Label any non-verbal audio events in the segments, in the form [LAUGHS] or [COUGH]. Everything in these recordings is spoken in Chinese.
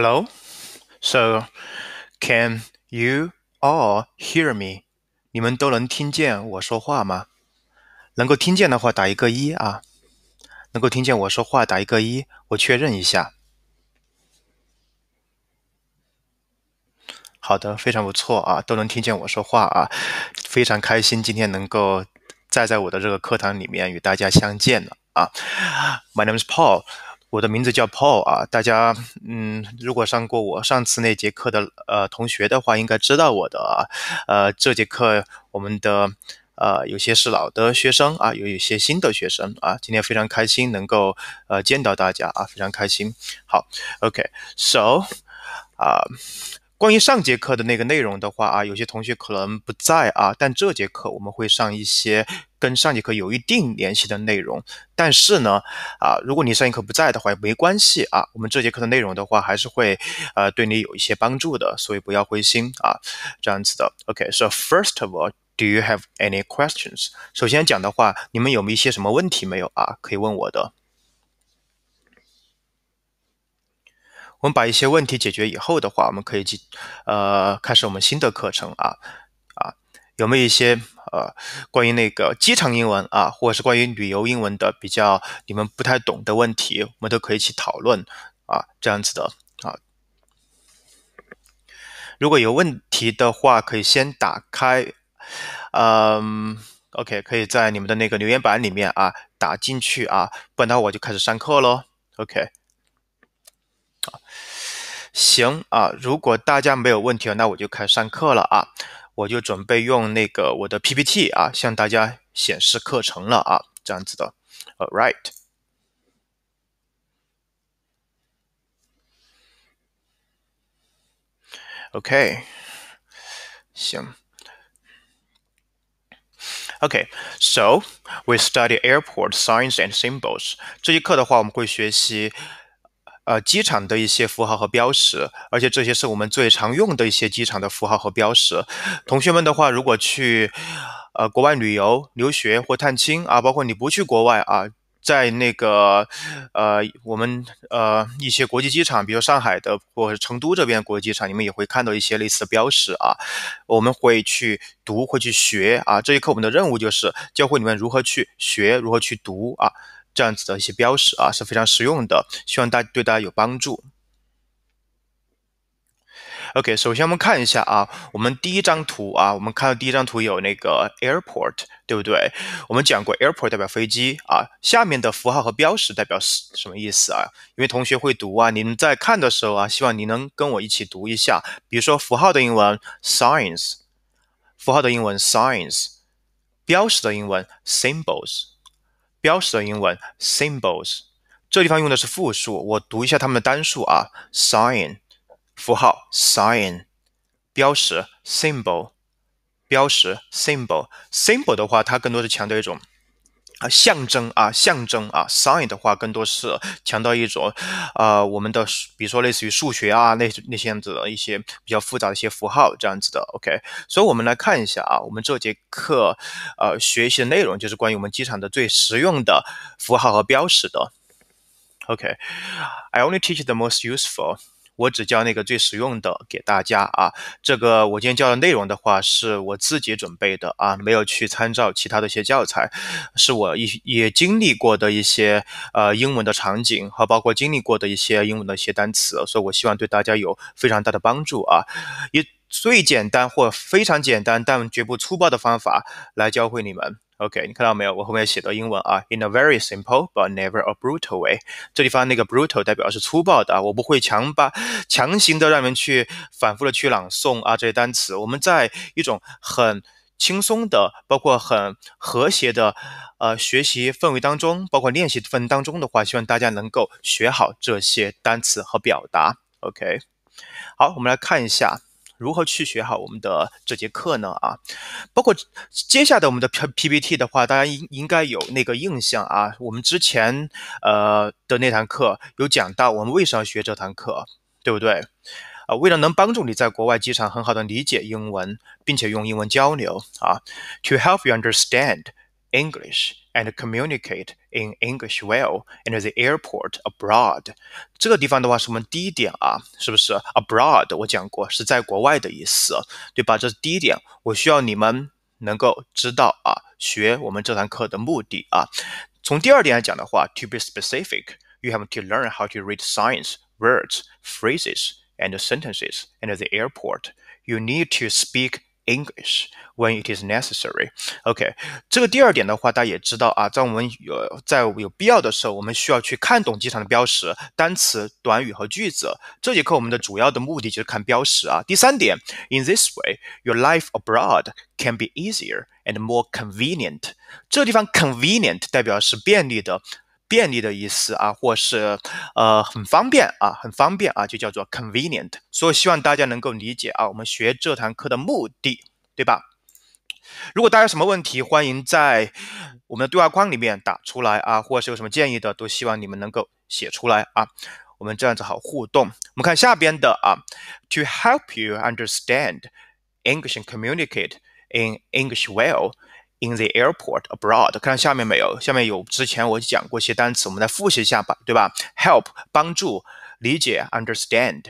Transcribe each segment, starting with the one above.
Hello? So, can you all hear me? 你们都能听见我说话吗？能够听见的话打一个一啊！能够听见我说话打一个一，我确认一下。好的，非常不错啊，都能听见我说话啊，非常开心今天能够再在我的这个课堂里面与大家相见了啊。My name is Paul. 我的名字叫 Paul 啊，大家嗯，如果上过我上次那节课的呃同学的话，应该知道我的啊。呃，这节课我们的呃有些是老的学生啊，有一些新的学生啊，今天非常开心能够呃见到大家啊，非常开心。好，OK，So，啊。关于上节课的那个内容的话啊，有些同学可能不在啊，但这节课我们会上一些跟上节课有一定联系的内容。但是呢啊，如果你上节课不在的话也没关系啊，我们这节课的内容的话还是会呃对你有一些帮助的，所以不要灰心啊，这样子的。OK，So first of all，Do you have any questions？首先讲的话，你们有没有一些什么问题没有啊？可以问我的。我们把一些问题解决以后的话，我们可以去，呃，开始我们新的课程啊，啊，有没有一些呃，关于那个机场英文啊，或者是关于旅游英文的比较你们不太懂的问题，我们都可以去讨论啊，这样子的啊。如果有问题的话，可以先打开，嗯，OK，可以在你们的那个留言板里面啊打进去啊，不然的话我就开始上课喽，OK。行啊，如果大家没有问题了，那我就开始上课了啊！我就准备用那个我的 PPT 啊，向大家显示课程了啊，这样子的。All right。OK，行。Okay, so we study airport signs and symbols. 这一课的话，我们会学习。呃，机场的一些符号和标识，而且这些是我们最常用的一些机场的符号和标识。同学们的话，如果去呃国外旅游、留学或探亲啊，包括你不去国外啊，在那个呃我们呃一些国际机场，比如上海的或者成都这边国际机场，你们也会看到一些类似的标识啊。我们会去读，会去学啊。这一课我们的任务就是教会你们如何去学，如何去读啊。这样子的一些标识啊是非常实用的，希望大对大家有帮助。OK，首先我们看一下啊，我们第一张图啊，我们看到第一张图有那个 airport，对不对？我们讲过 airport 代表飞机啊，下面的符号和标识代表是什么意思啊？因为同学会读啊，您在看的时候啊，希望你能跟我一起读一下，比如说符号的英文 signs，符号的英文 signs，标识的英文 symbols。标识的英文 symbols，这地方用的是复数。我读一下它们的单数啊，sign，符号，sign，标识，symbol，标识，symbol，symbol 的话，它更多是强调一种。啊，象征啊，象征啊，sign 的话更多是强调一种，呃，我们的比如说类似于数学啊那那些样子的一些比较复杂的一些符号这样子的，OK。所以我们来看一下啊，我们这节课呃学习的内容就是关于我们机场的最实用的符号和标识的，OK。I only teach the most useful. 我只教那个最实用的给大家啊，这个我今天教的内容的话，是我自己准备的啊，没有去参照其他的一些教材，是我一也经历过的一些呃英文的场景和包括经历过的一些英文的一些单词，所以我希望对大家有非常大的帮助啊，以最简单或非常简单但绝不粗暴的方法来教会你们。OK，你看到没有？我后面写的英文啊，in a very simple but never a brutal way。这地方那个 brutal 代表是粗暴的啊，我不会强把强行的让你们去反复的去朗诵啊这些单词。我们在一种很轻松的，包括很和谐的呃学习氛围当中，包括练习氛围当中的话，希望大家能够学好这些单词和表达。OK，好，我们来看一下。如何去学好我们的这节课呢？啊，包括接下来我们的 P P T 的话，大家应应该有那个印象啊。我们之前呃的那堂课有讲到，我们为什么要学这堂课，对不对？啊，为了能帮助你在国外机场很好的理解英文，并且用英文交流啊。To help you understand English. and communicate in English well in the airport abroad。这个地方的话是我们第一点啊，是不是？abroad 我讲过是在国外的意思，对吧？这是第一点，我需要你们能够知道啊，学我们这堂课的目的啊。从第二点来讲的话，to be specific，you have to learn how to read signs, words, phrases and sentences at the airport. You need to speak English when it is necessary. OK，这个第二点的话，大家也知道啊，在我们有在有必要的时候，我们需要去看懂机场的标识、单词、短语和句子。这节课我们的主要的目的就是看标识啊。第三点，In this way, your life abroad can be easier and more convenient。这地方 convenient 代表是便利的。便利的意思啊，或是呃很方便啊，很方便啊，就叫做 convenient。所以希望大家能够理解啊，我们学这堂课的目的，对吧？如果大家有什么问题，欢迎在我们的对话框里面打出来啊，或者是有什么建议的，都希望你们能够写出来啊，我们这样子好互动。我们看下边的啊，To help you understand English, communicate in English well. In the airport abroad，看到下面没有？下面有之前我讲过一些单词，我们再复习一下吧，对吧？Help 帮助理解，understand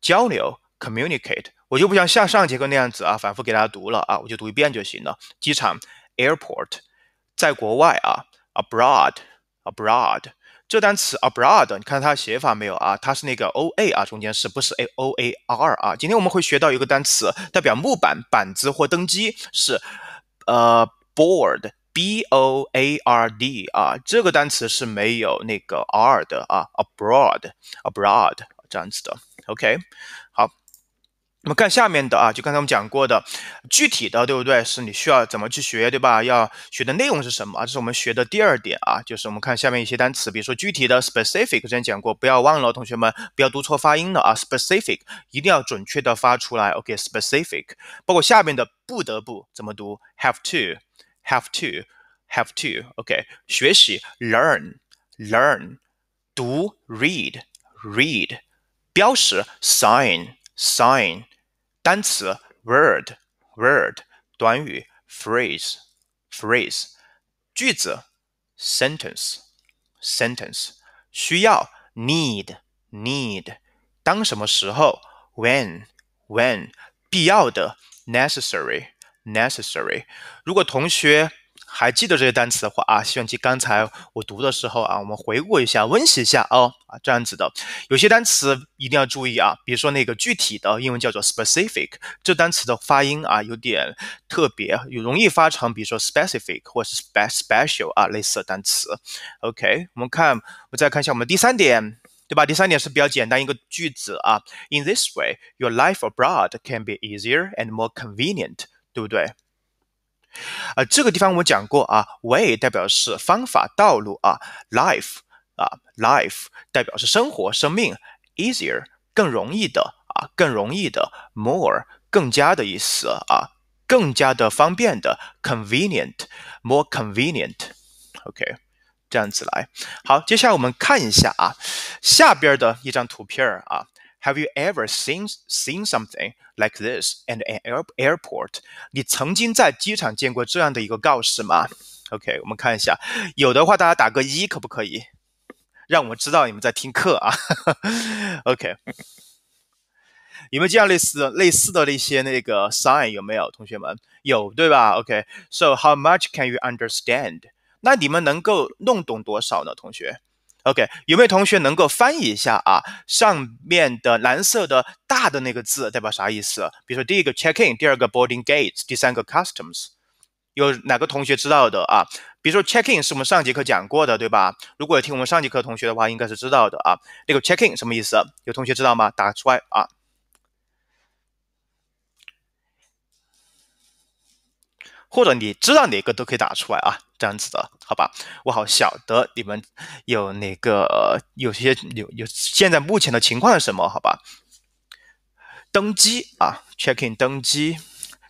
交流，communicate。我就不像下上节课那样子啊，反复给大家读了啊，我就读一遍就行了。机场 airport，在国外啊，abroad，abroad。这单词 abroad，你看它写法没有啊？它是那个 o a 啊，中间是不是 a o a r 啊？今天我们会学到一个单词，代表木板板子或登机是。呃，board，b o a r d 啊，这个单词是没有那个 r 的啊，abroad，abroad 这样子的，OK，好。我们看下面的啊，就刚才我们讲过的具体的，对不对？是你需要怎么去学，对吧？要学的内容是什么这是我们学的第二点啊，就是我们看下面一些单词，比如说具体的 specific，之前讲过，不要忘了，同学们不要读错发音了啊，specific 一定要准确的发出来。OK，specific，包括下面的不得不怎么读，have to，have to，have to，OK，学习 learn，learn，读 read，read，标识 sign，sign。单词 word word，短语 phrase phrase，句子 sentence sentence，需要 need need，当什么时候 when when，必要的 necessary necessary。如果同学还记得这些单词的话啊，希望其刚才我读的时候啊，我们回顾一下，温习一下哦啊，这样子的，有些单词一定要注意啊，比如说那个具体的英文叫做 specific，这单词的发音啊有点特别，有容易发成比如说 specific 或是 spe special 啊类似的单词。OK，我们看，我们再看一下我们第三点，对吧？第三点是比较简单一个句子啊。In this way, your life abroad can be easier and more convenient，对不对？啊，这个地方我讲过啊，way 代表是方法、道路啊，life 啊，life 代表是生活、生命，easier 更容易的啊，更容易的，more 更加的意思啊，更加的方便的，convenient，more convenient，OK，这样子来。好，接下来我们看一下啊，下边的一张图片啊。Have you ever seen seen something like this at an air airport？你曾经在机场见过这样的一个告示吗？OK，我们看一下，有的话大家打个一，可不可以？让我们知道你们在听课啊。OK，有没有这样类似的、类似的那些那个 [LAUGHS] sign？有没有同学们？有对吧？OK，so、okay. how much can you understand？那你们能够弄懂多少呢，同学？OK，有没有同学能够翻译一下啊？上面的蓝色的大的那个字代表啥意思？比如说第一个 check in，第二个 boarding gates，第三个 customs，有哪个同学知道的啊？比如说 check in 是我们上节课讲过的，对吧？如果听我们上节课同学的话，应该是知道的啊。那个 check in 什么意思？有同学知道吗？打出来啊。或者你知道哪个都可以打出来啊，这样子的好吧？我好晓得你们有哪个有些有有现在目前的情况是什么？好吧？登机啊，check in 登机，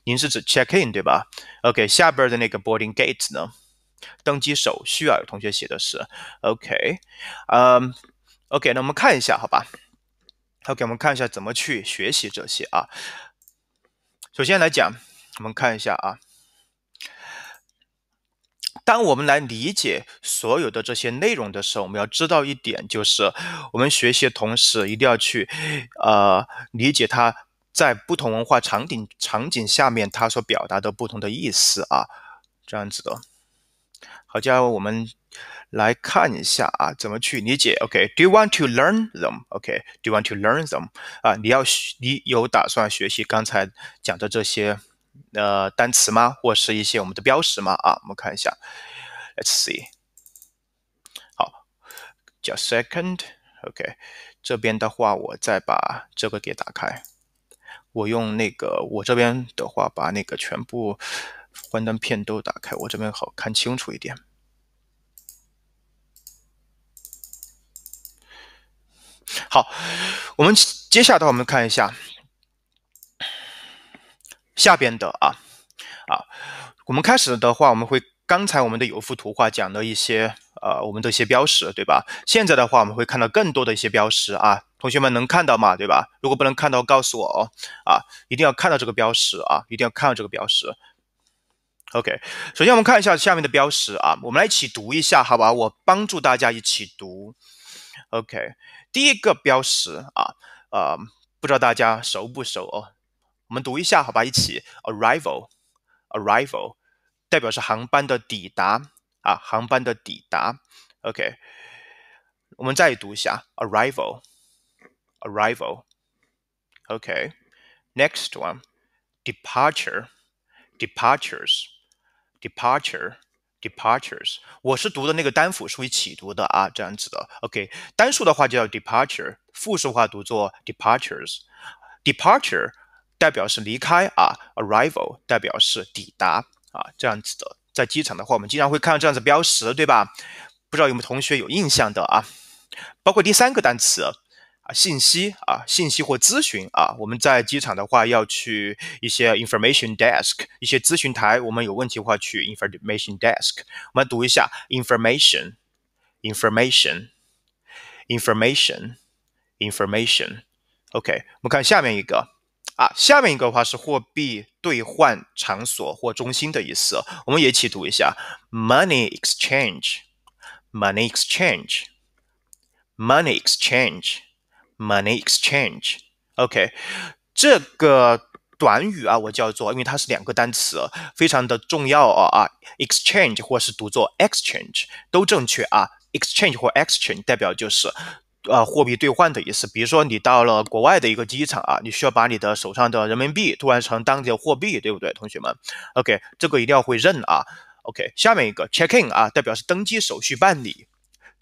您是指 check in 对吧？OK，下边的那个 boarding gate 呢？登机手续啊，有同学写的是 OK，嗯，OK，那我们看一下好吧？OK，我们看一下怎么去学习这些啊？首先来讲，我们看一下啊。当我们来理解所有的这些内容的时候，我们要知道一点，就是我们学习的同时一定要去，呃，理解它在不同文化场景场景下面它所表达的不同的意思啊，这样子的。好，家我们来看一下啊，怎么去理解？OK，Do you want to learn them？OK，Do you want to learn them？啊，你要你有打算学习刚才讲的这些？呃，单词吗？或是一些我们的标识吗？啊，我们看一下。Let's see。好，叫 second。OK，这边的话，我再把这个给打开。我用那个，我这边的话，把那个全部幻灯片都打开。我这边好看清楚一点。好，我们接下来我们看一下。下边的啊，啊，我们开始的话，我们会刚才我们的有幅图画讲了一些呃我们的一些标识对吧？现在的话我们会看到更多的一些标识啊，同学们能看到吗？对吧？如果不能看到，告诉我哦啊，一定要看到这个标识啊，一定要看到这个标识。OK，首先我们看一下下面的标识啊，我们来一起读一下好吧？我帮助大家一起读。OK，第一个标识啊，呃，不知道大家熟不熟哦。我们读一下，好吧，一起，arrival，arrival，代表是航班的抵达啊，航班的抵达。OK，我们再读一下，arrival，arrival。OK，next one，departure，departures，departure。Departures，我是读的那个单复数一起读的啊，这样子的。OK，单数的话就叫 departure，复数话读作 departures。Departure 代表是离开啊，arrival 代表是抵达啊，这样子的，在机场的话，我们经常会看到这样子标识，对吧？不知道有没有同学有印象的啊？包括第三个单词啊，信息啊，信息或咨询啊，我们在机场的话要去一些 information desk，一些咨询台，我们有问题的话去 information desk。我们读一下 information，information，information，information。OK，我们看下面一个。啊，下面一个话是货币兑换场所或中心的意思，我们也一起读一下：money exchange，money exchange，money exchange，money exchange。OK，这个短语啊，我叫做，因为它是两个单词，非常的重要啊啊，exchange 或是读作 exchange 都正确啊，exchange 或 exchange 代表就是。啊，货币兑换的意思，比如说你到了国外的一个机场啊，你需要把你的手上的人民币兑换成当地的货币，对不对，同学们？OK，这个一定要会认啊。OK，下面一个 check in 啊，代表是登机手续办理，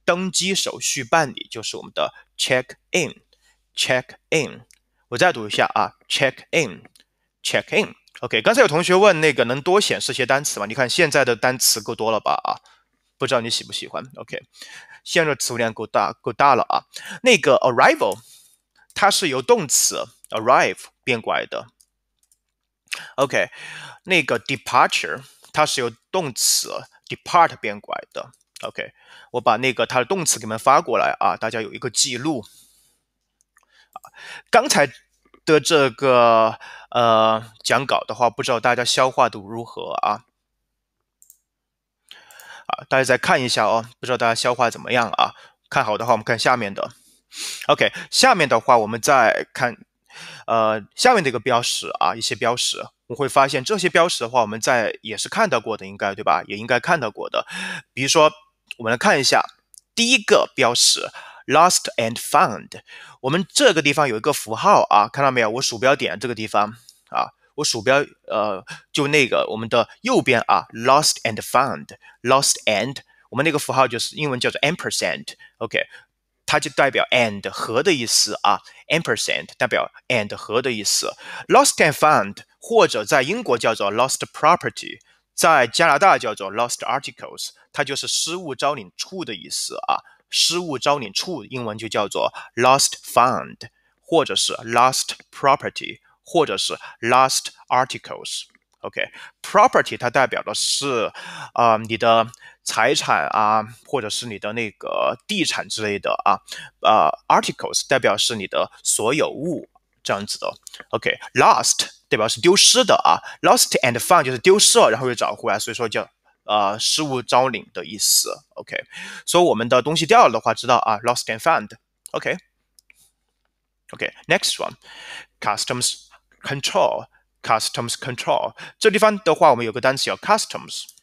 登机手续办理就是我们的 check in，check in，我再读一下啊，check in，check in。OK，刚才有同学问那个能多显示些单词吗？你看现在的单词够多了吧？啊，不知道你喜不喜欢？OK。现在词汇量够大够大了啊！那个 arrival，它是由动词 arrive 变过来的。OK，那个 departure，它是由动词 depart 变过来的。OK，我把那个它的动词给你们发过来啊，大家有一个记录。刚才的这个呃讲稿的话，不知道大家消化度如何啊？啊，大家再看一下哦，不知道大家消化怎么样啊？看好的话，我们看下面的。OK，下面的话我们再看，呃，下面的一个标识啊，一些标识，我会发现这些标识的话，我们在也是看到过的，应该对吧？也应该看到过的。比如说，我们来看一下第一个标识，Lost and Found。我们这个地方有一个符号啊，看到没有？我鼠标点这个地方啊。我鼠标，呃，就那个我们的右边啊，Lost and Found，Lost and，我们那个符号就是英文叫做 and，OK，它就代表 and 和的意思啊，and m p e r 代表 and 和的意思，Lost and Found 或者在英国叫做 Lost Property，在加拿大叫做 Lost Articles，它就是失物招领处的意思啊，失物招领处英文就叫做 Lost Found 或者是 Lost Property。或者是 last articles，OK，property 它代表的是啊你的财产啊，或者是你的那个地产之类的啊，呃 articles 代表是你的所有物这样子的，OK，lost 代表是丢失的啊，lost and found 就是丢失了然后又找回来，所以说叫啊失物招领的意思，OK，所以我们的东西掉了的话知道啊 lost and found，OK，OK，next one，customs。control customs control 这地方的话，我们有个单词叫 customs。